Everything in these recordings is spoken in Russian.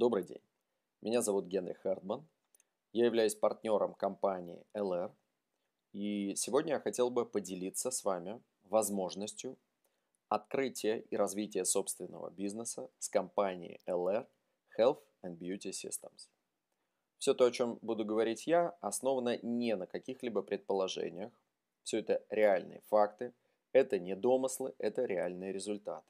Добрый день. Меня зовут Генри Хардман. Я являюсь партнером компании LR. И сегодня я хотел бы поделиться с вами возможностью открытия и развития собственного бизнеса с компанией LR Health and Beauty Systems. Все то, о чем буду говорить я, основано не на каких-либо предположениях. Все это реальные факты, это не домыслы, это реальные результаты.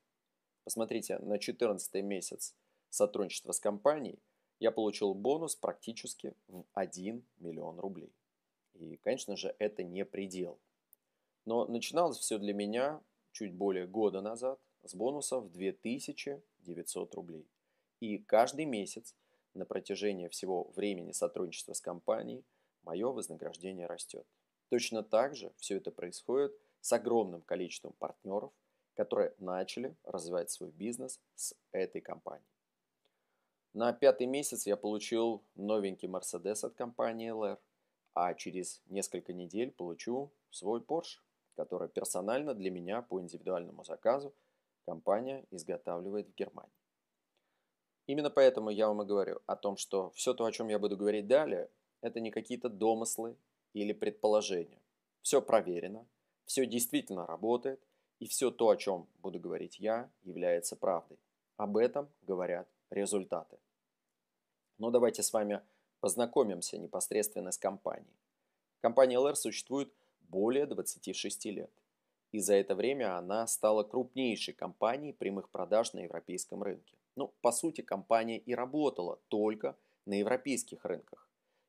Посмотрите на 14 месяц сотрудничества с компанией, я получил бонус практически в 1 миллион рублей. И, конечно же, это не предел. Но начиналось все для меня чуть более года назад с бонуса в 2900 рублей. И каждый месяц на протяжении всего времени сотрудничества с компанией мое вознаграждение растет. Точно так же все это происходит с огромным количеством партнеров, которые начали развивать свой бизнес с этой компанией. На пятый месяц я получил новенький Mercedes от компании LR, а через несколько недель получу свой Porsche, который персонально для меня по индивидуальному заказу компания изготавливает в Германии. Именно поэтому я вам и говорю о том, что все то, о чем я буду говорить далее, это не какие-то домыслы или предположения. Все проверено, все действительно работает, и все то, о чем буду говорить я, является правдой. Об этом говорят результаты. Но давайте с вами познакомимся непосредственно с компанией. Компания LR существует более 26 лет. И за это время она стала крупнейшей компанией прямых продаж на европейском рынке. Ну, по сути, компания и работала только на европейских рынках.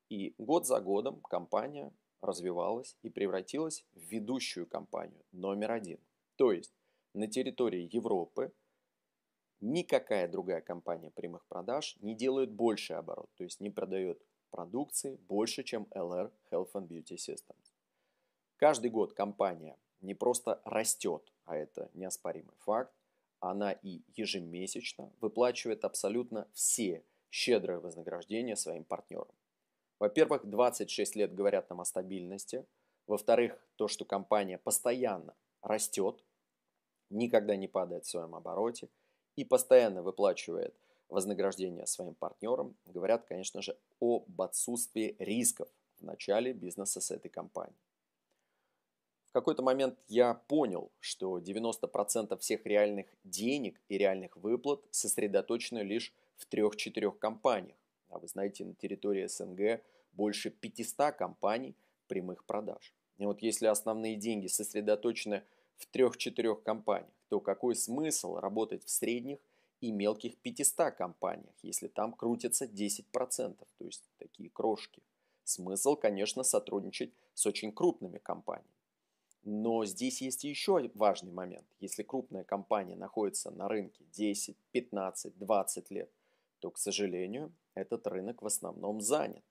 И год за годом компания развивалась и превратилась в ведущую компанию номер один. То есть на территории Европы Никакая другая компания прямых продаж не делает больший оборот, то есть не продает продукции больше, чем LR Health and Beauty Systems. Каждый год компания не просто растет, а это неоспоримый факт, она и ежемесячно выплачивает абсолютно все щедрые вознаграждения своим партнерам. Во-первых, 26 лет говорят нам о стабильности. Во-вторых, то, что компания постоянно растет, никогда не падает в своем обороте – и постоянно выплачивает вознаграждение своим партнерам, говорят, конечно же, об отсутствии рисков в начале бизнеса с этой компанией. В какой-то момент я понял, что 90% всех реальных денег и реальных выплат сосредоточены лишь в трех-четырех компаниях. А вы знаете, на территории СНГ больше 500 компаний прямых продаж. И вот если основные деньги сосредоточены в трех-четырех компаниях, то какой смысл работать в средних и мелких 500 компаниях, если там крутится 10%, то есть такие крошки. Смысл, конечно, сотрудничать с очень крупными компаниями. Но здесь есть еще важный момент. Если крупная компания находится на рынке 10, 15, 20 лет, то, к сожалению, этот рынок в основном занят.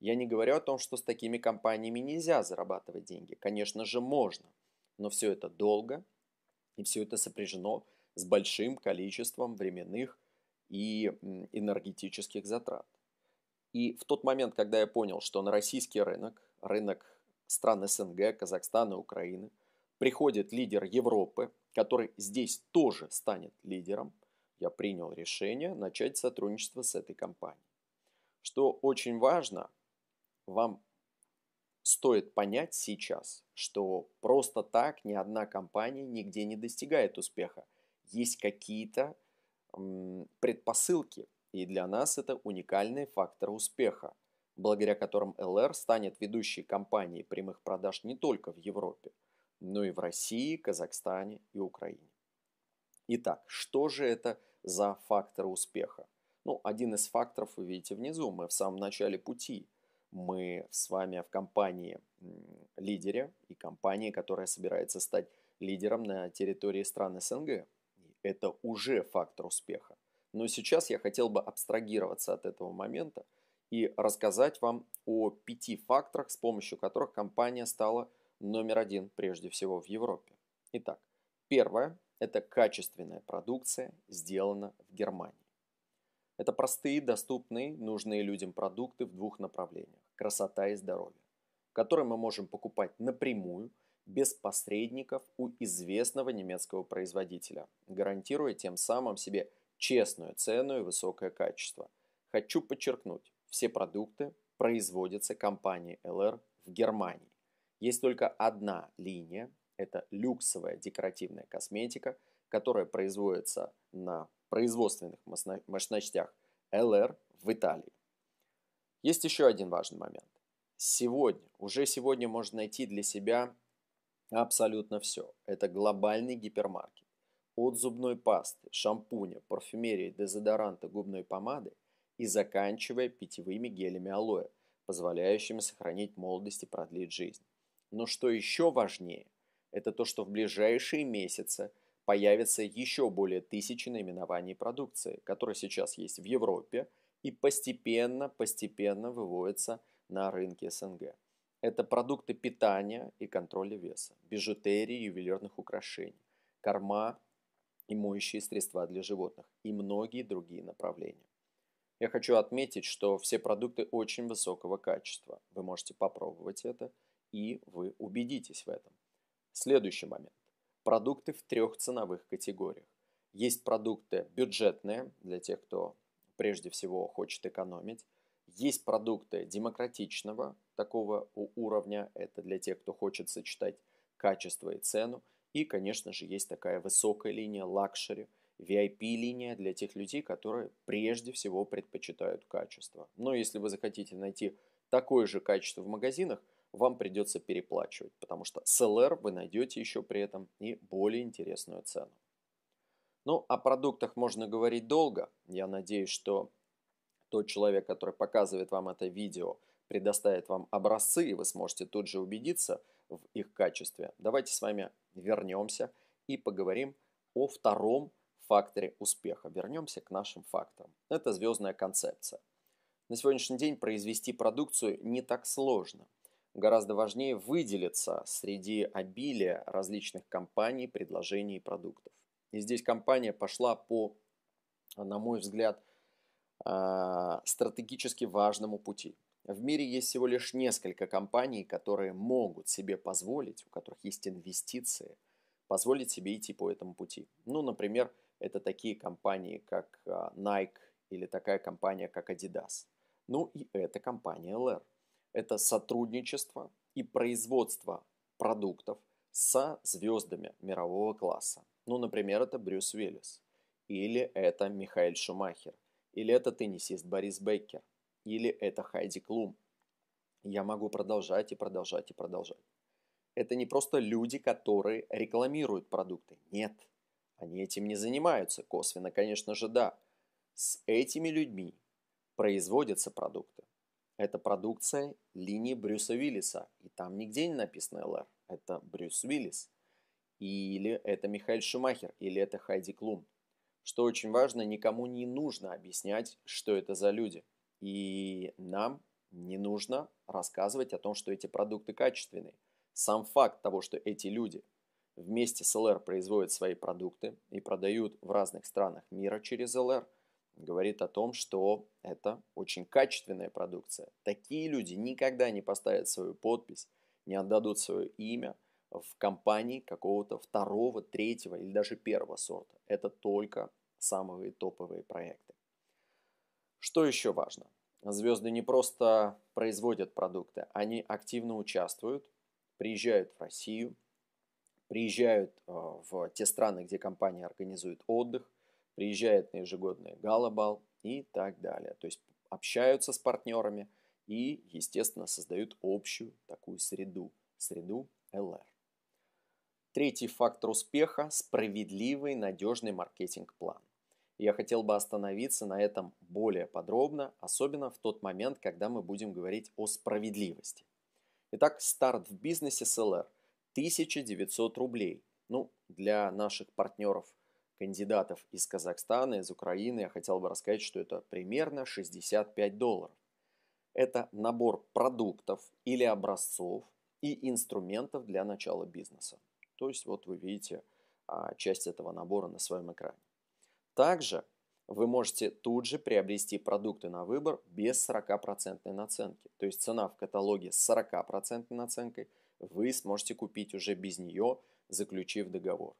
Я не говорю о том, что с такими компаниями нельзя зарабатывать деньги. Конечно же, можно. Но все это долго и все это сопряжено с большим количеством временных и энергетических затрат. И в тот момент, когда я понял, что на российский рынок, рынок стран СНГ, Казахстана, Украины, приходит лидер Европы, который здесь тоже станет лидером, я принял решение начать сотрудничество с этой компанией. Что очень важно, вам стоит понять сейчас, что просто так ни одна компания нигде не достигает успеха. Есть какие-то предпосылки, и для нас это уникальный фактор успеха, благодаря которым LR станет ведущей компанией прямых продаж не только в Европе, но и в России, Казахстане и Украине. Итак, что же это за факторы успеха? Ну, один из факторов вы видите внизу, мы в самом начале пути – мы с вами в компании лидере и компании, которая собирается стать лидером на территории стран СНГ. Это уже фактор успеха. Но сейчас я хотел бы абстрагироваться от этого момента и рассказать вам о пяти факторах, с помощью которых компания стала номер один прежде всего в Европе. Итак, первое – это качественная продукция, сделана в Германии. Это простые, доступные, нужные людям продукты в двух направлениях красота и здоровье, который мы можем покупать напрямую, без посредников у известного немецкого производителя, гарантируя тем самым себе честную цену и высокое качество. Хочу подчеркнуть, все продукты производятся компанией LR в Германии. Есть только одна линия, это люксовая декоративная косметика, которая производится на производственных мощностях LR в Италии. Есть еще один важный момент. Сегодня, уже сегодня можно найти для себя абсолютно все. Это глобальный гипермаркет. От зубной пасты, шампуня, парфюмерии, дезодоранта, губной помады и заканчивая питьевыми гелями алоэ, позволяющими сохранить молодость и продлить жизнь. Но что еще важнее, это то, что в ближайшие месяцы появится еще более тысячи наименований продукции, которые сейчас есть в Европе – и постепенно, постепенно выводятся на рынки СНГ. Это продукты питания и контроля веса, бижутерии, ювелирных украшений, корма и моющие средства для животных и многие другие направления. Я хочу отметить, что все продукты очень высокого качества. Вы можете попробовать это, и вы убедитесь в этом. Следующий момент. Продукты в трех ценовых категориях. Есть продукты бюджетные, для тех, кто прежде всего хочет экономить. Есть продукты демократичного такого уровня, это для тех, кто хочет сочетать качество и цену. И, конечно же, есть такая высокая линия лакшери, VIP-линия для тех людей, которые прежде всего предпочитают качество. Но если вы захотите найти такое же качество в магазинах, вам придется переплачивать, потому что с вы найдете еще при этом и более интересную цену. Ну, о продуктах можно говорить долго. Я надеюсь, что тот человек, который показывает вам это видео, предоставит вам образцы, и вы сможете тут же убедиться в их качестве. Давайте с вами вернемся и поговорим о втором факторе успеха. Вернемся к нашим факторам. Это звездная концепция. На сегодняшний день произвести продукцию не так сложно. Гораздо важнее выделиться среди обилия различных компаний, предложений и продуктов. И здесь компания пошла по, на мой взгляд, а, стратегически важному пути. В мире есть всего лишь несколько компаний, которые могут себе позволить, у которых есть инвестиции, позволить себе идти по этому пути. Ну, например, это такие компании, как а, Nike или такая компания, как Adidas. Ну и эта компания LR. Это сотрудничество и производство продуктов со звездами мирового класса. Ну, например, это Брюс Уиллис. Или это Михаил Шумахер. Или это теннисист Борис Беккер. Или это Хайди Клум. Я могу продолжать и продолжать и продолжать. Это не просто люди, которые рекламируют продукты. Нет, они этим не занимаются. Косвенно, конечно же, да. С этими людьми производятся продукты. Это продукция линии Брюса Уиллиса. И там нигде не написано ЛР. Это Брюс Уиллис – или это Михаил Шумахер, или это Хайди Клум. Что очень важно, никому не нужно объяснять, что это за люди. И нам не нужно рассказывать о том, что эти продукты качественные. Сам факт того, что эти люди вместе с ЛР производят свои продукты и продают в разных странах мира через ЛР, говорит о том, что это очень качественная продукция. Такие люди никогда не поставят свою подпись, не отдадут свое имя в компании какого-то второго, третьего или даже первого сорта. Это только самые топовые проекты. Что еще важно? Звезды не просто производят продукты, они активно участвуют, приезжают в Россию, приезжают э, в те страны, где компания организует отдых, приезжают на ежегодный галабал и так далее. То есть общаются с партнерами и, естественно, создают общую такую среду, среду L&R. Третий фактор успеха – справедливый, надежный маркетинг-план. Я хотел бы остановиться на этом более подробно, особенно в тот момент, когда мы будем говорить о справедливости. Итак, старт в бизнесе с ЛР – 1900 рублей. Ну, для наших партнеров – кандидатов из Казахстана, из Украины, я хотел бы рассказать, что это примерно 65 долларов. Это набор продуктов или образцов и инструментов для начала бизнеса. То есть вот вы видите а, часть этого набора на своем экране. Также вы можете тут же приобрести продукты на выбор без 40% наценки. То есть цена в каталоге с 40% наценкой вы сможете купить уже без нее, заключив договор.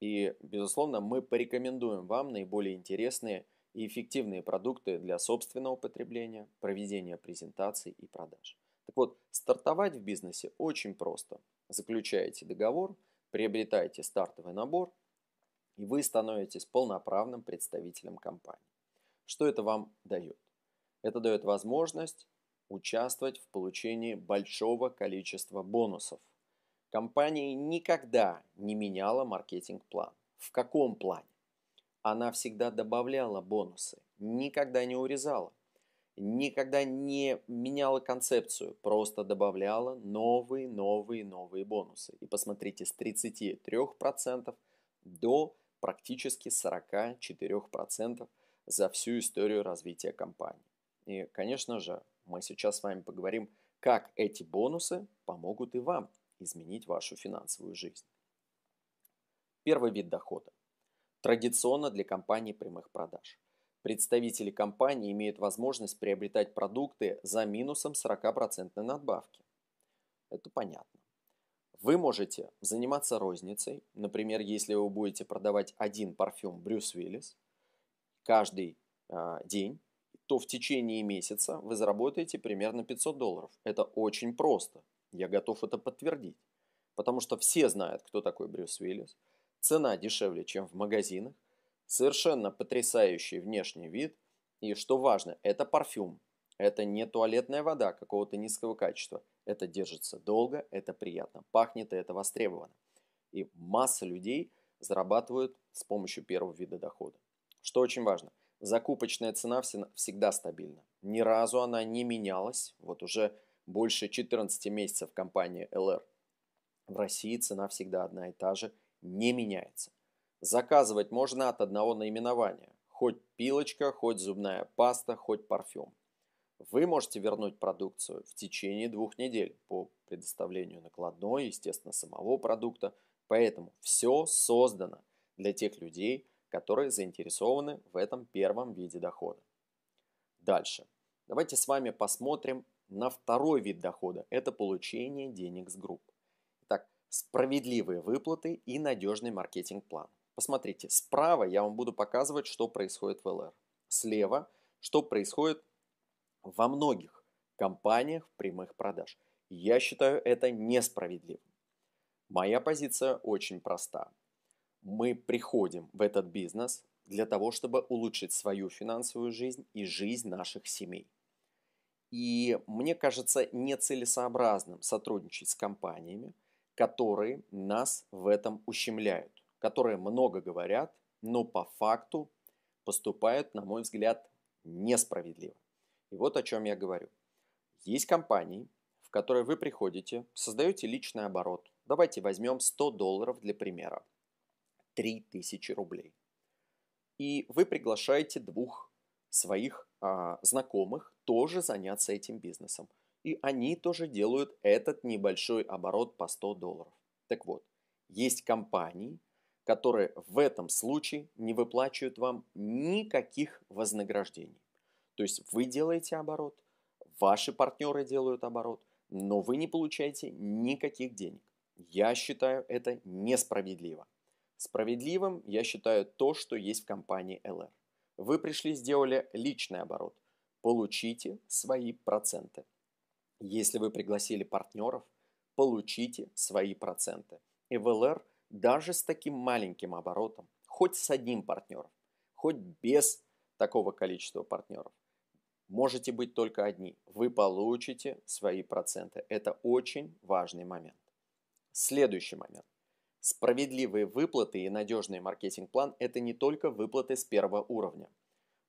И, безусловно, мы порекомендуем вам наиболее интересные и эффективные продукты для собственного потребления, проведения презентаций и продаж. Так вот, стартовать в бизнесе очень просто. Заключаете договор – приобретаете стартовый набор, и вы становитесь полноправным представителем компании. Что это вам дает? Это дает возможность участвовать в получении большого количества бонусов. Компания никогда не меняла маркетинг-план. В каком плане? Она всегда добавляла бонусы, никогда не урезала никогда не меняла концепцию, просто добавляла новые, новые, новые бонусы. И посмотрите, с 33% до практически 44% за всю историю развития компании. И, конечно же, мы сейчас с вами поговорим, как эти бонусы помогут и вам изменить вашу финансовую жизнь. Первый вид дохода. Традиционно для компании прямых продаж – Представители компании имеют возможность приобретать продукты за минусом 40% надбавки. Это понятно. Вы можете заниматься розницей, например, если вы будете продавать один парфюм Брюс Виллис каждый э, день, то в течение месяца вы заработаете примерно 500 долларов. Это очень просто, я готов это подтвердить, потому что все знают, кто такой Брюс Виллис. цена дешевле, чем в магазинах, Совершенно потрясающий внешний вид. И что важно, это парфюм. Это не туалетная вода какого-то низкого качества. Это держится долго, это приятно пахнет и это востребовано. И масса людей зарабатывают с помощью первого вида дохода. Что очень важно, закупочная цена всегда стабильна. Ни разу она не менялась. Вот уже больше 14 месяцев компании LR. В России цена всегда одна и та же, не меняется. Заказывать можно от одного наименования. Хоть пилочка, хоть зубная паста, хоть парфюм. Вы можете вернуть продукцию в течение двух недель по предоставлению накладной, естественно, самого продукта. Поэтому все создано для тех людей, которые заинтересованы в этом первом виде дохода. Дальше. Давайте с вами посмотрим на второй вид дохода. Это получение денег с групп. Итак, справедливые выплаты и надежный маркетинг-план. Посмотрите, справа я вам буду показывать, что происходит в ЛР. Слева, что происходит во многих компаниях прямых продаж. Я считаю это несправедливым. Моя позиция очень проста. Мы приходим в этот бизнес для того, чтобы улучшить свою финансовую жизнь и жизнь наших семей. И мне кажется нецелесообразным сотрудничать с компаниями, которые нас в этом ущемляют которые много говорят, но по факту поступают, на мой взгляд, несправедливо. И вот о чем я говорю. Есть компании, в которые вы приходите, создаете личный оборот. Давайте возьмем 100 долларов для примера. 3000 рублей. И вы приглашаете двух своих а, знакомых тоже заняться этим бизнесом. И они тоже делают этот небольшой оборот по 100 долларов. Так вот, есть компании, которые в этом случае не выплачивают вам никаких вознаграждений. То есть вы делаете оборот, ваши партнеры делают оборот, но вы не получаете никаких денег. Я считаю это несправедливо. Справедливым я считаю то, что есть в компании LR. Вы пришли, сделали личный оборот. Получите свои проценты. Если вы пригласили партнеров, получите свои проценты. И в LR даже с таким маленьким оборотом, хоть с одним партнером, хоть без такого количества партнеров, можете быть только одни. Вы получите свои проценты. Это очень важный момент. Следующий момент. Справедливые выплаты и надежный маркетинг-план – это не только выплаты с первого уровня.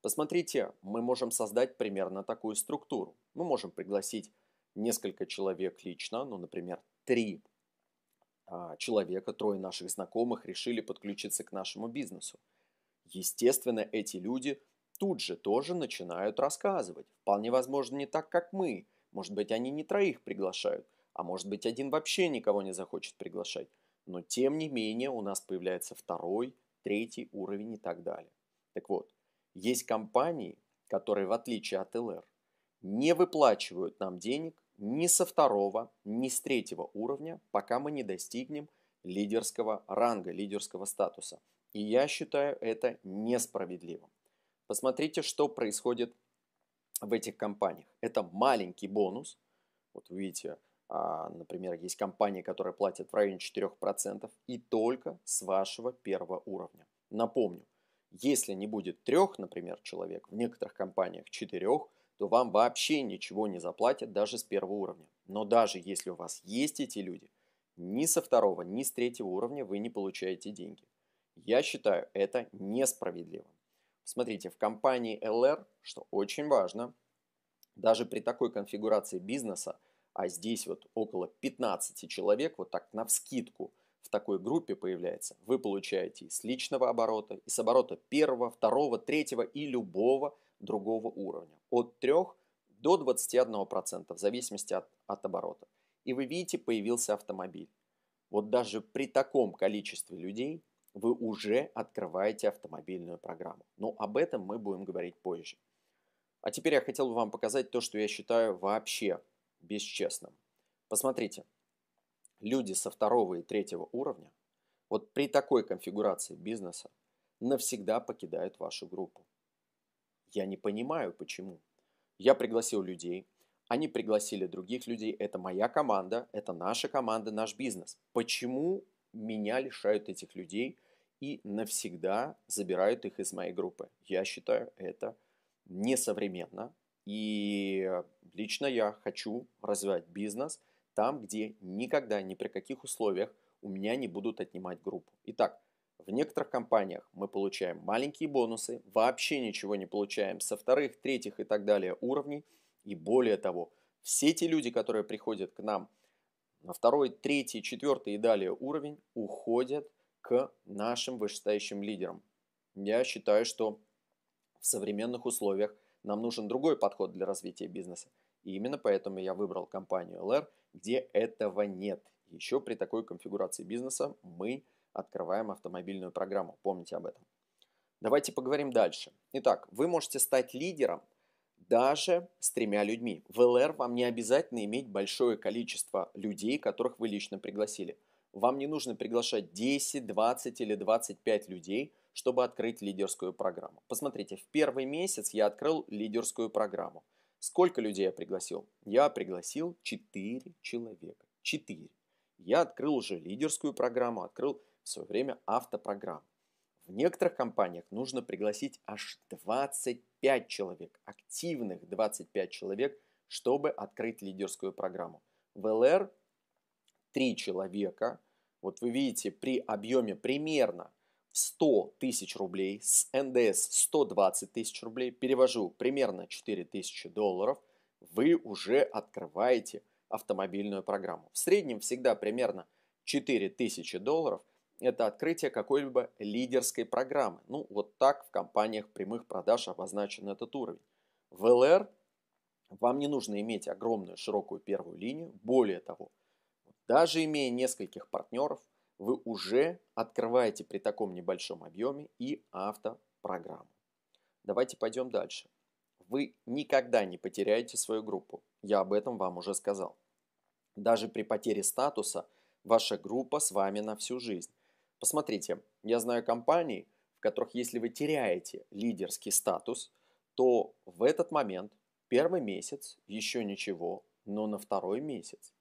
Посмотрите, мы можем создать примерно такую структуру. Мы можем пригласить несколько человек лично, ну, например, три а, человека, трое наших знакомых решили подключиться к нашему бизнесу. Естественно, эти люди тут же тоже начинают рассказывать. Вполне возможно, не так, как мы. Может быть, они не троих приглашают, а может быть, один вообще никого не захочет приглашать. Но тем не менее у нас появляется второй, третий уровень и так далее. Так вот, есть компании, которые в отличие от ЛР не выплачивают нам денег ни со второго, ни с третьего уровня, пока мы не достигнем лидерского ранга, лидерского статуса. И я считаю это несправедливым. Посмотрите, что происходит в этих компаниях. Это маленький бонус. Вот видите, а, например, есть компании, которые платят в районе 4% и только с вашего первого уровня. Напомню, если не будет трех, например, человек, в некоторых компаниях четырех – то вам вообще ничего не заплатят даже с первого уровня. Но даже если у вас есть эти люди, ни со второго, ни с третьего уровня вы не получаете деньги. Я считаю это несправедливым. Смотрите, в компании LR, что очень важно, даже при такой конфигурации бизнеса, а здесь вот около 15 человек, вот так на вскидку в такой группе появляется, вы получаете и с личного оборота, и с оборота первого, второго, третьего и любого – другого уровня, от 3 до 21% в зависимости от, от оборота. И вы видите, появился автомобиль. Вот даже при таком количестве людей вы уже открываете автомобильную программу. Но об этом мы будем говорить позже. А теперь я хотел бы вам показать то, что я считаю вообще бесчестным. Посмотрите, люди со второго и третьего уровня вот при такой конфигурации бизнеса навсегда покидают вашу группу. Я не понимаю, почему. Я пригласил людей, они пригласили других людей, это моя команда, это наша команда, наш бизнес. Почему меня лишают этих людей и навсегда забирают их из моей группы? Я считаю это несовременно. И э, лично я хочу развивать бизнес там, где никогда, ни при каких условиях у меня не будут отнимать группу. Итак, в некоторых компаниях мы получаем маленькие бонусы, вообще ничего не получаем со вторых, третьих и так далее уровней. И более того, все те люди, которые приходят к нам на второй, третий, четвертый и далее уровень, уходят к нашим вышестоящим лидерам. Я считаю, что в современных условиях нам нужен другой подход для развития бизнеса. И именно поэтому я выбрал компанию LR, где этого нет. Еще при такой конфигурации бизнеса мы открываем автомобильную программу. Помните об этом. Давайте поговорим дальше. Итак, вы можете стать лидером даже с тремя людьми. В ЛР вам не обязательно иметь большое количество людей, которых вы лично пригласили. Вам не нужно приглашать 10, 20 или 25 людей, чтобы открыть лидерскую программу. Посмотрите, в первый месяц я открыл лидерскую программу. Сколько людей я пригласил? Я пригласил 4 человека. 4. Я открыл уже лидерскую программу, открыл в свое время автопрограмм. В некоторых компаниях нужно пригласить аж 25 человек, активных 25 человек, чтобы открыть лидерскую программу. В ЛР 3 человека, вот вы видите, при объеме примерно 100 тысяч рублей, с НДС 120 тысяч рублей, перевожу примерно 4 тысячи долларов, вы уже открываете автомобильную программу. В среднем всегда примерно 4 тысячи долларов – это открытие какой-либо лидерской программы. Ну, вот так в компаниях прямых продаж обозначен этот уровень. В ЛР вам не нужно иметь огромную широкую первую линию. Более того, даже имея нескольких партнеров, вы уже открываете при таком небольшом объеме и автопрограмму. Давайте пойдем дальше. Вы никогда не потеряете свою группу. Я об этом вам уже сказал. Даже при потере статуса ваша группа с вами на всю жизнь. Посмотрите, я знаю компании, в которых если вы теряете лидерский статус, то в этот момент, первый месяц, еще ничего, но на второй месяц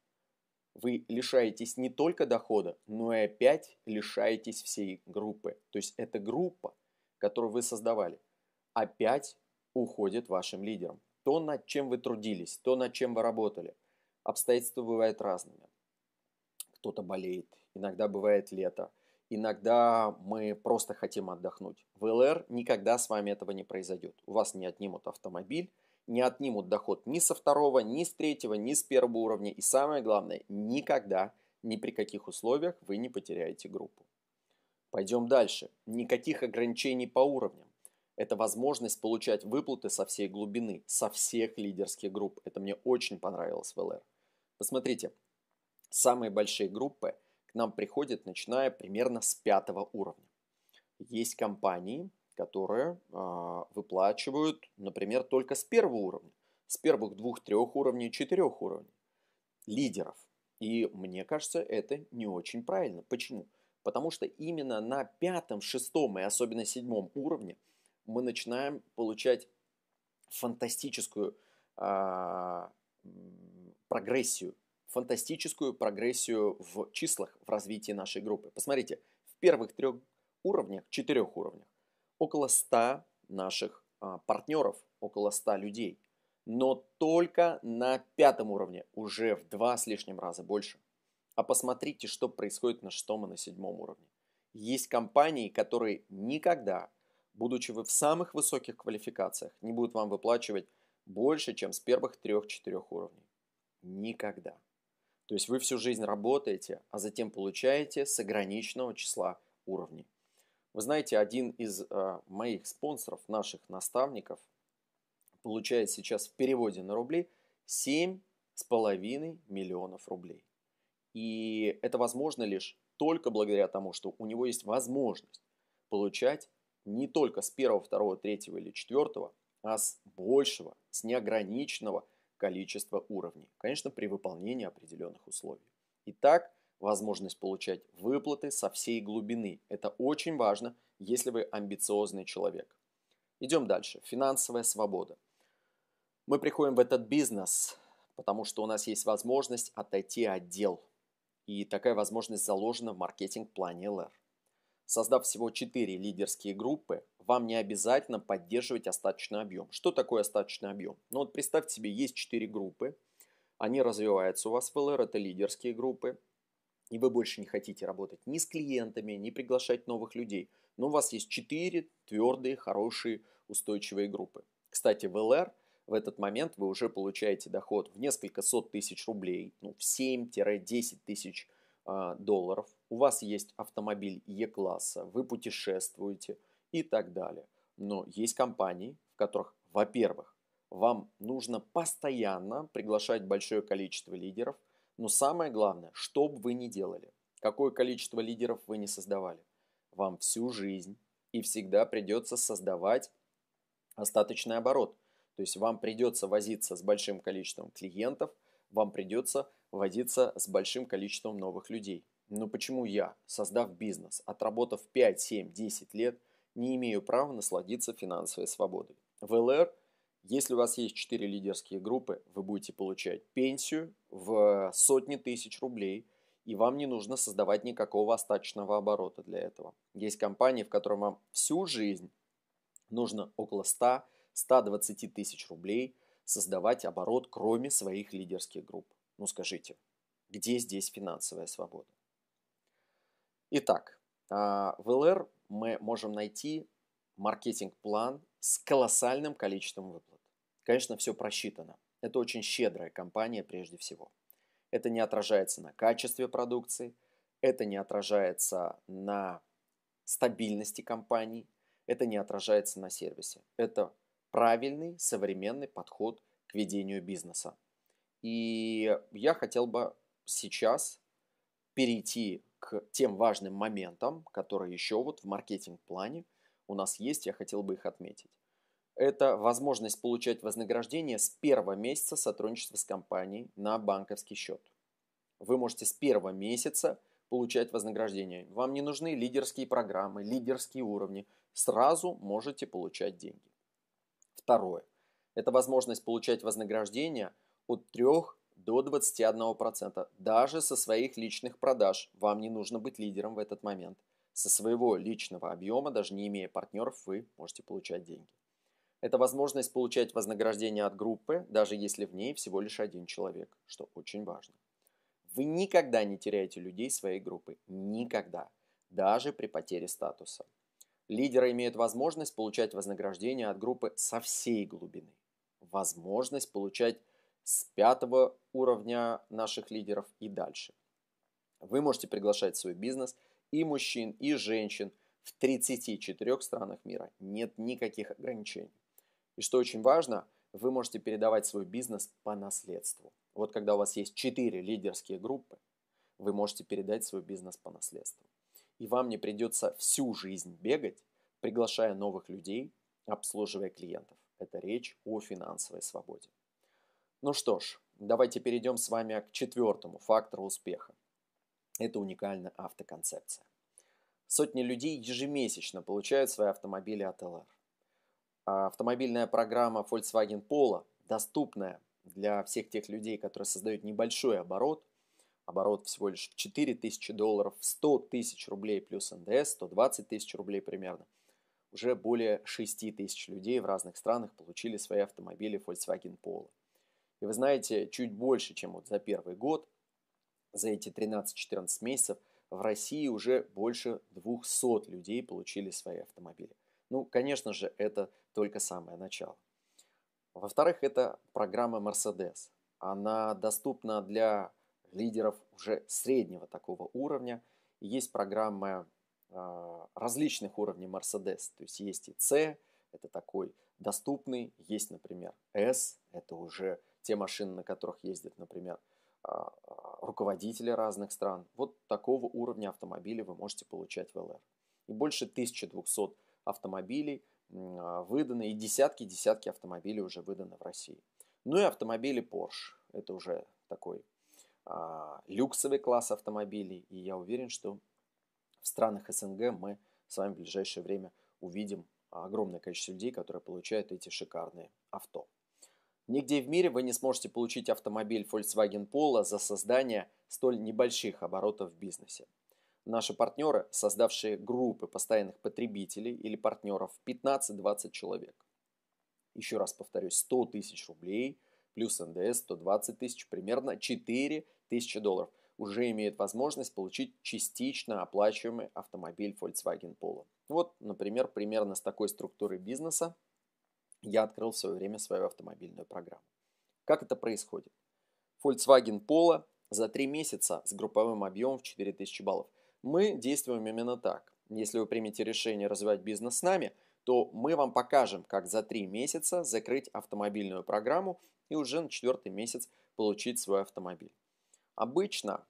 вы лишаетесь не только дохода, но и опять лишаетесь всей группы. То есть эта группа, которую вы создавали, опять уходит вашим лидерам. То, над чем вы трудились, то, над чем вы работали. Обстоятельства бывают разными. Кто-то болеет, иногда бывает лето, Иногда мы просто хотим отдохнуть. В ЛР никогда с вами этого не произойдет. У вас не отнимут автомобиль, не отнимут доход ни со второго, ни с третьего, ни с первого уровня. И самое главное, никогда, ни при каких условиях вы не потеряете группу. Пойдем дальше. Никаких ограничений по уровням. Это возможность получать выплаты со всей глубины, со всех лидерских групп. Это мне очень понравилось в ЛР. Посмотрите, самые большие группы – к нам приходит, начиная примерно с пятого уровня. Есть компании, которые э, выплачивают, например, только с первого уровня, с первых двух-трех уровней, четырех уровней лидеров. И мне кажется, это не очень правильно. Почему? Потому что именно на пятом, шестом и особенно седьмом уровне мы начинаем получать фантастическую э, прогрессию фантастическую прогрессию в числах в развитии нашей группы. Посмотрите, в первых трех уровнях, четырех уровнях, около 100 наших а, партнеров, около 100 людей. Но только на пятом уровне уже в два с лишним раза больше. А посмотрите, что происходит на шестом и на седьмом уровне. Есть компании, которые никогда, будучи вы в самых высоких квалификациях, не будут вам выплачивать больше, чем с первых трех-четырех уровней. Никогда. То есть вы всю жизнь работаете, а затем получаете с ограниченного числа уровней. Вы знаете, один из э, моих спонсоров, наших наставников, получает сейчас в переводе на рубли 7,5 миллионов рублей. И это возможно лишь только благодаря тому, что у него есть возможность получать не только с 1, 2, 3 или 4, а с большего, с неограниченного – количество уровней, конечно, при выполнении определенных условий. Итак, возможность получать выплаты со всей глубины. Это очень важно, если вы амбициозный человек. Идем дальше. Финансовая свобода. Мы приходим в этот бизнес, потому что у нас есть возможность отойти от дел. И такая возможность заложена в маркетинг-плане LR. Создав всего 4 лидерские группы, вам не обязательно поддерживать остаточный объем. Что такое остаточный объем? Ну вот представьте себе, есть 4 группы, они развиваются у вас в ЛР, это лидерские группы, и вы больше не хотите работать ни с клиентами, ни приглашать новых людей. Но у вас есть 4 твердые, хорошие, устойчивые группы. Кстати, в ЛР в этот момент вы уже получаете доход в несколько сот тысяч рублей, ну, в 7-10 тысяч рублей а, долларов, у вас есть автомобиль Е-класса, вы путешествуете и так далее. Но есть компании, в которых, во-первых, вам нужно постоянно приглашать большое количество лидеров, но самое главное, что бы вы ни делали, какое количество лидеров вы не создавали, вам всю жизнь и всегда придется создавать остаточный оборот. То есть вам придется возиться с большим количеством клиентов, вам придется возиться с большим количеством новых людей. Но почему я, создав бизнес, отработав 5, 7, 10 лет, не имею права насладиться финансовой свободой? В ЛР, если у вас есть 4 лидерские группы, вы будете получать пенсию в сотни тысяч рублей, и вам не нужно создавать никакого остаточного оборота для этого. Есть компании, в которых вам всю жизнь нужно около 100-120 тысяч рублей создавать оборот, кроме своих лидерских групп. Ну скажите, где здесь финансовая свобода? Итак, а, в ЛР мы можем найти маркетинг-план с колоссальным количеством выплат. Конечно, все просчитано. Это очень щедрая компания прежде всего. Это не отражается на качестве продукции, это не отражается на стабильности компании, это не отражается на сервисе. Это правильный, современный подход к ведению бизнеса. И я хотел бы сейчас перейти к тем важным моментам, которые еще вот в маркетинг-плане у нас есть, я хотел бы их отметить. Это возможность получать вознаграждение с первого месяца сотрудничества с компанией на банковский счет. Вы можете с первого месяца получать вознаграждение. Вам не нужны лидерские программы, лидерские уровни. Сразу можете получать деньги. Второе. Это возможность получать вознаграждение – от 3 до 21%. Даже со своих личных продаж вам не нужно быть лидером в этот момент. Со своего личного объема, даже не имея партнеров, вы можете получать деньги. Это возможность получать вознаграждение от группы, даже если в ней всего лишь один человек, что очень важно. Вы никогда не теряете людей своей группы. Никогда. Даже при потере статуса. Лидеры имеют возможность получать вознаграждение от группы со всей глубины. Возможность получать с пятого уровня наших лидеров и дальше. Вы можете приглашать в свой бизнес и мужчин, и женщин в 34 странах мира. Нет никаких ограничений. И что очень важно, вы можете передавать свой бизнес по наследству. Вот когда у вас есть 4 лидерские группы, вы можете передать свой бизнес по наследству. И вам не придется всю жизнь бегать, приглашая новых людей, обслуживая клиентов. Это речь о финансовой свободе. Ну что ж, давайте перейдем с вами к четвертому фактору успеха. Это уникальная автоконцепция. Сотни людей ежемесячно получают свои автомобили от ЛР. А автомобильная программа Volkswagen Polo, доступная для всех тех людей, которые создают небольшой оборот, оборот всего лишь в 4 тысячи долларов, 100 тысяч рублей плюс НДС, 120 тысяч рублей примерно, уже более 6 тысяч людей в разных странах получили свои автомобили Volkswagen Polo. И вы знаете, чуть больше, чем вот за первый год, за эти 13-14 месяцев, в России уже больше 200 людей получили свои автомобили. Ну, конечно же, это только самое начало. Во-вторых, это программа Mercedes. Она доступна для лидеров уже среднего такого уровня. Есть программы э, а, различных уровней Mercedes. То есть есть и C, это такой доступный. Есть, например, S, это уже те машины, на которых ездят, например, а, а, руководители разных стран. Вот такого уровня автомобилей вы можете получать в ЛР. И больше 1200 автомобилей а, выданы, и десятки-десятки автомобилей уже выданы в России. Ну и автомобили Porsche. Это уже такой а, люксовый класс автомобилей. И я уверен, что в странах СНГ мы с вами в ближайшее время увидим огромное количество людей, которые получают эти шикарные авто. Нигде в мире вы не сможете получить автомобиль Volkswagen Polo за создание столь небольших оборотов в бизнесе. Наши партнеры, создавшие группы постоянных потребителей или партнеров 15-20 человек. Еще раз повторюсь, 100 тысяч рублей плюс НДС 120 тысяч, примерно 4 тысячи долларов уже имеют возможность получить частично оплачиваемый автомобиль Volkswagen Polo. Вот, например, примерно с такой структурой бизнеса я открыл в свое время свою автомобильную программу. Как это происходит? Volkswagen Polo за три месяца с групповым объемом в 4000 баллов. Мы действуем именно так. Если вы примете решение развивать бизнес с нами, то мы вам покажем, как за три месяца закрыть автомобильную программу и уже на четвертый месяц получить свой автомобиль. Обычно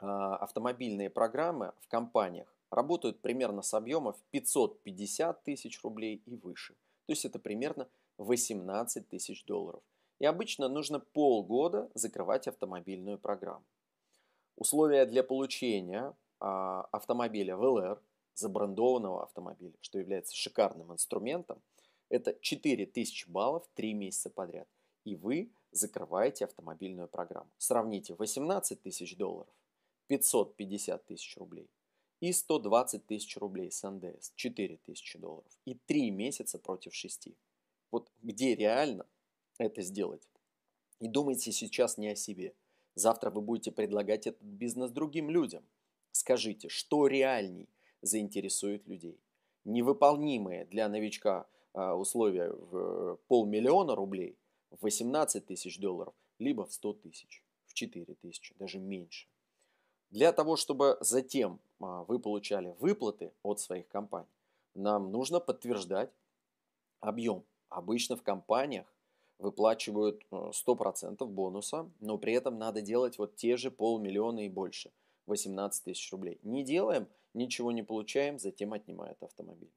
э, автомобильные программы в компаниях работают примерно с объемов 550 тысяч рублей и выше. То есть это примерно 18 тысяч долларов. И обычно нужно полгода закрывать автомобильную программу. Условия для получения а, автомобиля в ЛР, забрендованного автомобиля, что является шикарным инструментом, это 4000 баллов 3 месяца подряд. И вы закрываете автомобильную программу. Сравните 18 тысяч долларов, 550 тысяч рублей – и 120 тысяч рублей с НДС, 4 тысячи долларов, и 3 месяца против 6. Вот где реально это сделать? И думайте сейчас не о себе. Завтра вы будете предлагать этот бизнес другим людям. Скажите, что реальней заинтересует людей? Невыполнимые для новичка а, условия в э, полмиллиона рублей, в 18 тысяч долларов, либо в 100 тысяч, в 4 тысячи, даже меньше. Для того, чтобы затем а, вы получали выплаты от своих компаний, нам нужно подтверждать объем. Обычно в компаниях выплачивают 100% а, бонуса, но при этом надо делать вот те же полмиллиона и больше, 18 тысяч рублей. Не делаем, ничего не получаем, затем отнимают автомобиль.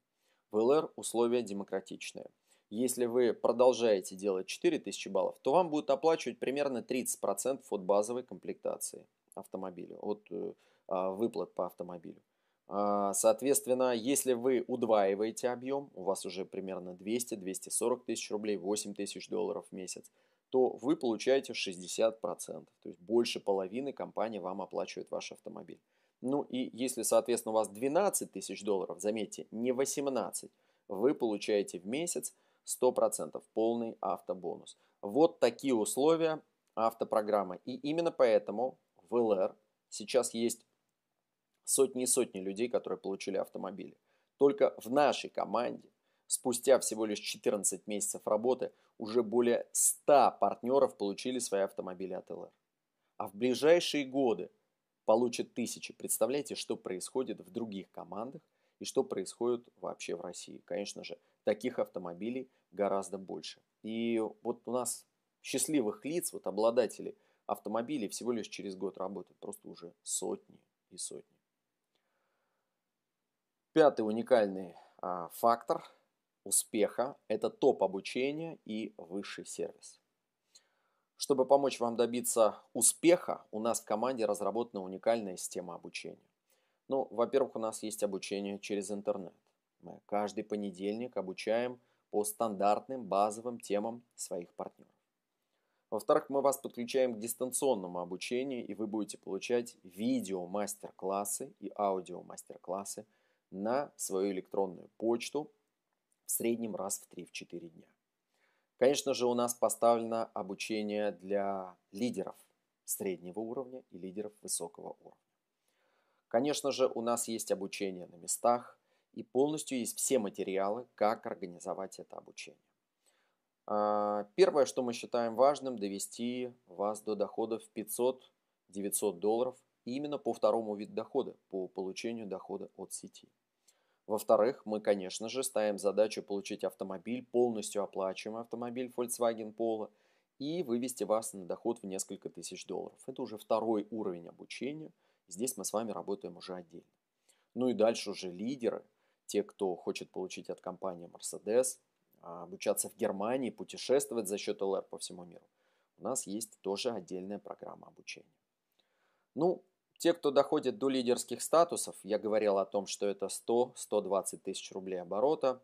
В ЛР условия демократичные. Если вы продолжаете делать 4000 баллов, то вам будут оплачивать примерно 30% от базовой комплектации – автомобилю. от э, а, выплат по автомобилю. А, соответственно, если вы удваиваете объем, у вас уже примерно 200-240 тысяч рублей, 8 тысяч долларов в месяц, то вы получаете 60%. То есть больше половины компании вам оплачивает ваш автомобиль. Ну и если, соответственно, у вас 12 тысяч долларов, заметьте, не 18, вы получаете в месяц 100% полный автобонус. Вот такие условия автопрограммы. И именно поэтому в ЛР сейчас есть сотни и сотни людей, которые получили автомобили. Только в нашей команде спустя всего лишь 14 месяцев работы уже более 100 партнеров получили свои автомобили от ЛР. А в ближайшие годы получат тысячи. Представляете, что происходит в других командах и что происходит вообще в России. Конечно же, таких автомобилей гораздо больше. И вот у нас счастливых лиц, вот обладателей – автомобилей всего лишь через год работают просто уже сотни и сотни. Пятый уникальный а, фактор успеха – это топ обучения и высший сервис. Чтобы помочь вам добиться успеха, у нас в команде разработана уникальная система обучения. Ну, во-первых, у нас есть обучение через интернет. Мы каждый понедельник обучаем по стандартным базовым темам своих партнеров. Во-вторых, мы вас подключаем к дистанционному обучению, и вы будете получать видео-мастер-классы и аудио-мастер-классы на свою электронную почту в среднем раз в 3-4 дня. Конечно же, у нас поставлено обучение для лидеров среднего уровня и лидеров высокого уровня. Конечно же, у нас есть обучение на местах, и полностью есть все материалы, как организовать это обучение. А, первое, что мы считаем важным, довести вас до доходов 500-900 долларов именно по второму виду дохода, по получению дохода от сети. Во-вторых, мы, конечно же, ставим задачу получить автомобиль, полностью оплачиваемый автомобиль Volkswagen Polo, и вывести вас на доход в несколько тысяч долларов. Это уже второй уровень обучения. Здесь мы с вами работаем уже отдельно. Ну и дальше уже лидеры, те, кто хочет получить от компании Mercedes а, обучаться в Германии, путешествовать за счет ЛР по всему миру, у нас есть тоже отдельная программа обучения. Ну, те, кто доходит до лидерских статусов, я говорил о том, что это 100-120 тысяч рублей оборота,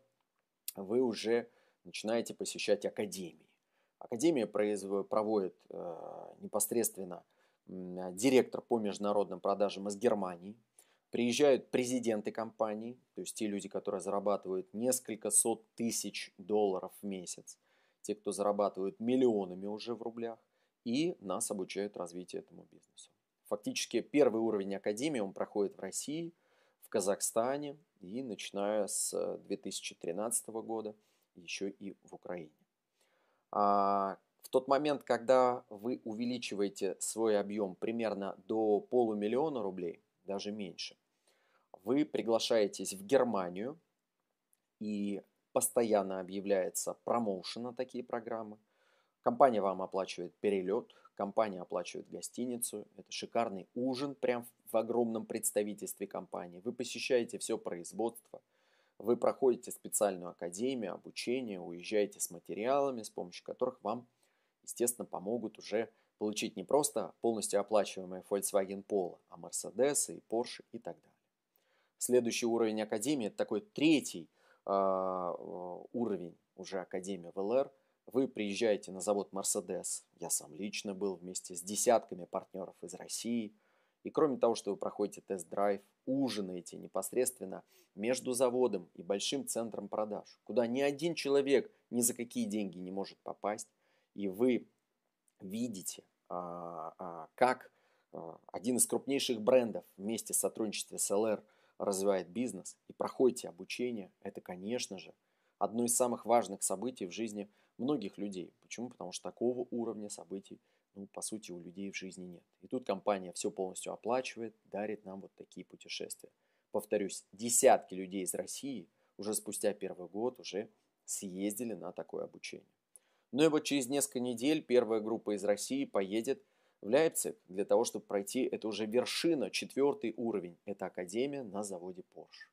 вы уже начинаете посещать академии. Академия проводит э, непосредственно директор по международным продажам из Германии, Приезжают президенты компаний, то есть те люди, которые зарабатывают несколько сот тысяч долларов в месяц, те, кто зарабатывают миллионами уже в рублях, и нас обучают развитию этому бизнесу. Фактически первый уровень академии он проходит в России, в Казахстане и начиная с 2013 года еще и в Украине. А в тот момент, когда вы увеличиваете свой объем примерно до полумиллиона рублей, даже меньше. Вы приглашаетесь в Германию, и постоянно объявляется промоушен на такие программы. Компания вам оплачивает перелет, компания оплачивает гостиницу, это шикарный ужин прям в огромном представительстве компании. Вы посещаете все производство, вы проходите специальную академию, обучение, уезжаете с материалами, с помощью которых вам, естественно, помогут уже получить не просто полностью оплачиваемые Volkswagen Polo, а Mercedes и Porsche и так далее. Следующий уровень академии – это такой третий э, уровень уже академии ВЛР. Вы приезжаете на завод Mercedes, я сам лично был вместе с десятками партнеров из России. И кроме того, что вы проходите тест-драйв, ужинаете непосредственно между заводом и большим центром продаж, куда ни один человек ни за какие деньги не может попасть, и вы видите, а, а, как а, один из крупнейших брендов вместе с сотрудничеством с ЛР развивает бизнес и проходите обучение, это, конечно же, одно из самых важных событий в жизни многих людей. Почему? Потому что такого уровня событий, ну, по сути, у людей в жизни нет. И тут компания все полностью оплачивает, дарит нам вот такие путешествия. Повторюсь, десятки людей из России уже спустя первый год уже съездили на такое обучение. Ну и вот через несколько недель первая группа из России поедет в Лейпциг для того, чтобы пройти, это уже вершина, четвертый уровень, это академия на заводе Porsche.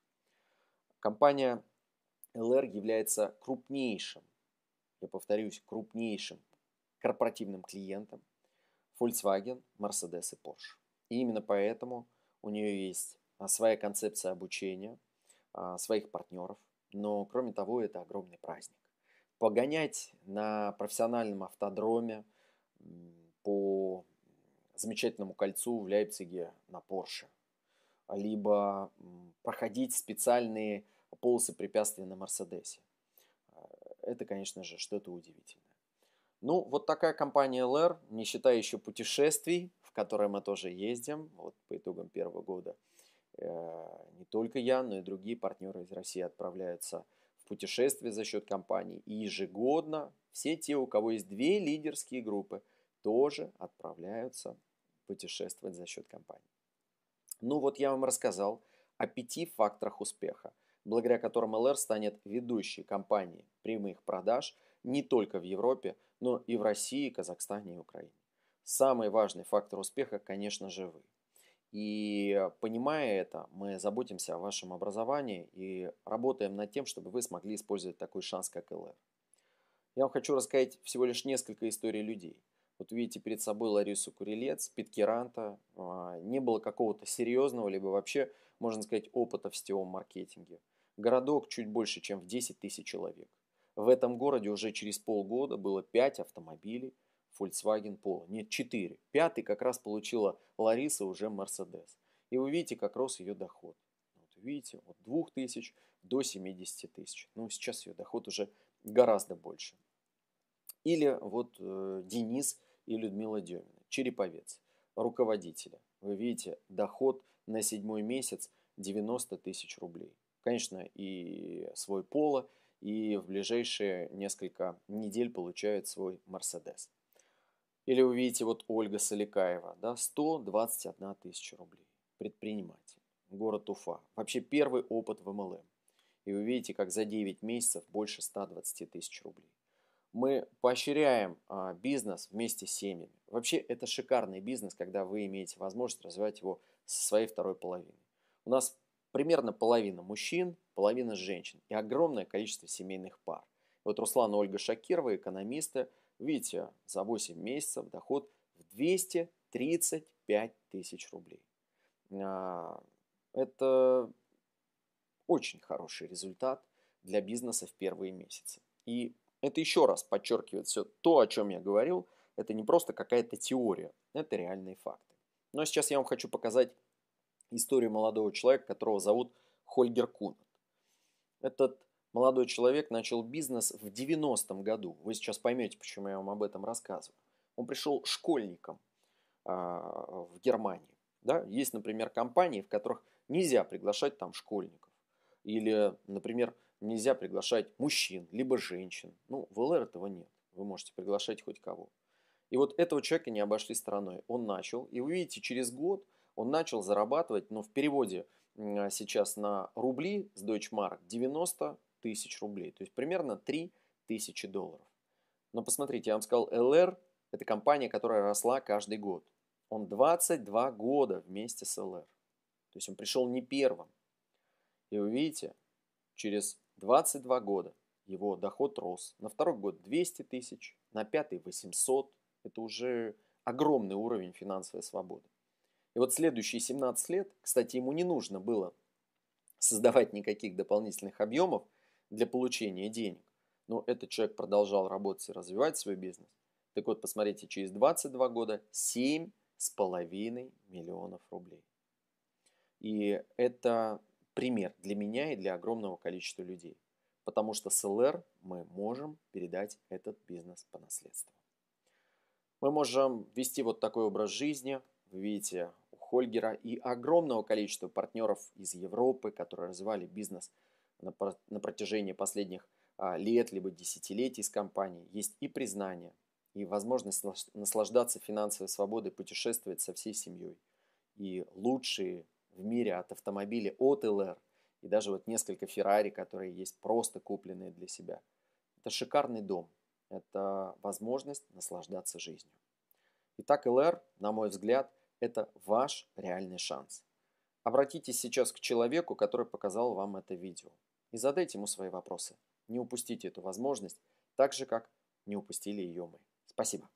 Компания LR является крупнейшим, я повторюсь, крупнейшим корпоративным клиентом Volkswagen, Mercedes и Porsche. И именно поэтому у нее есть а, своя концепция обучения, а, своих партнеров, но кроме того это огромный праздник погонять на профессиональном автодроме по замечательному кольцу в Лейпциге на Порше, либо проходить специальные полосы препятствий на Мерседесе. Э, это, конечно же, что-то удивительное. Ну, вот такая компания LR, не считая еще путешествий, в которые мы тоже ездим, вот по итогам первого года. Э, не только я, но и другие партнеры из России отправляются в в путешествие за счет компании. И ежегодно все те, у кого есть две лидерские группы, тоже отправляются путешествовать за счет компании. Ну вот я вам рассказал о пяти факторах успеха, благодаря которым ЛР станет ведущей компанией прямых продаж не только в Европе, но и в России, Казахстане и Украине. Самый важный фактор успеха, конечно же, вы – и э, понимая это, мы заботимся о вашем образовании и работаем над тем, чтобы вы смогли использовать такой шанс, как ЛР. Я вам хочу рассказать всего лишь несколько историй людей. Вот видите перед собой Ларису Курилец, Питкеранта. А, не было какого-то серьезного, либо вообще, можно сказать, опыта в сетевом маркетинге. Городок чуть больше, чем в 10 тысяч человек. В этом городе уже через полгода было 5 автомобилей, Volkswagen Polo. Нет, 4. Пятый как раз получила Лариса уже Mercedes. И вы видите, как рос ее доход. Вот видите, от 2 тысяч до 70 тысяч. Ну, сейчас ее доход уже гораздо больше. Или вот э, Денис и Людмила Демина, Череповец, руководителя. Вы видите, доход на седьмой месяц 90 тысяч рублей. Конечно, и свой поло, и в ближайшие несколько недель получает свой Мерседес. Или вы видите вот Ольга Соликаева, да, 121 тысяча рублей, предприниматель, город Уфа. Вообще первый опыт в МЛМ. И вы видите, как за 9 месяцев больше 120 тысяч рублей. Мы поощряем а, бизнес вместе с семьями. Вообще это шикарный бизнес, когда вы имеете возможность развивать его со своей второй половиной. У нас примерно половина мужчин, половина женщин и огромное количество семейных пар. Вот Руслан и Ольга Шакирова, экономисты, Видите, за 8 месяцев доход в 235 тысяч рублей. А, это очень хороший результат для бизнеса в первые месяцы. И это еще раз подчеркивает все то, о чем я говорил. Это не просто какая-то теория, это реальные факты. Но сейчас я вам хочу показать историю молодого человека, которого зовут Хольгер Кунат. Этот Молодой человек начал бизнес в 90-м году. Вы сейчас поймете, почему я вам об этом рассказываю. Он пришел школьником а, в Германии. Да? Есть, например, компании, в которых нельзя приглашать там школьников. Или, например, нельзя приглашать мужчин, либо женщин. Ну, в ЛР этого нет. Вы можете приглашать хоть кого. И вот этого человека не обошли стороной. Он начал, и вы видите, через год он начал зарабатывать, но ну, в переводе сейчас на рубли с Deutschmark 90 тысяч рублей, то есть примерно 3 тысячи долларов. Но посмотрите, я вам сказал, LR – это компания, которая росла каждый год. Он 22 года вместе с LR. То есть он пришел не первым. И вы видите, через 22 года его доход рос. На второй год 200 тысяч, на пятый 800. Это уже огромный уровень финансовой свободы. И вот следующие 17 лет, кстати, ему не нужно было создавать никаких дополнительных объемов, для получения денег. Но этот человек продолжал работать и развивать свой бизнес. Так вот, посмотрите, через 22 года 7,5 миллионов рублей. И это пример для меня и для огромного количества людей. Потому что с ЛР мы можем передать этот бизнес по наследству. Мы можем вести вот такой образ жизни. Вы видите у Хольгера и огромного количества партнеров из Европы, которые развивали бизнес – на, протяжении последних а, лет, либо десятилетий с компанией, есть и признание, и возможность наслаждаться финансовой свободой, путешествовать со всей семьей. И лучшие в мире от автомобилей от ЛР, и даже вот несколько Феррари, которые есть просто купленные для себя. Это шикарный дом, это возможность наслаждаться жизнью. Итак, ЛР, на мой взгляд, это ваш реальный шанс. Обратитесь сейчас к человеку, который показал вам это видео и задайте ему свои вопросы. Не упустите эту возможность, так же, как не упустили ее мы. Спасибо.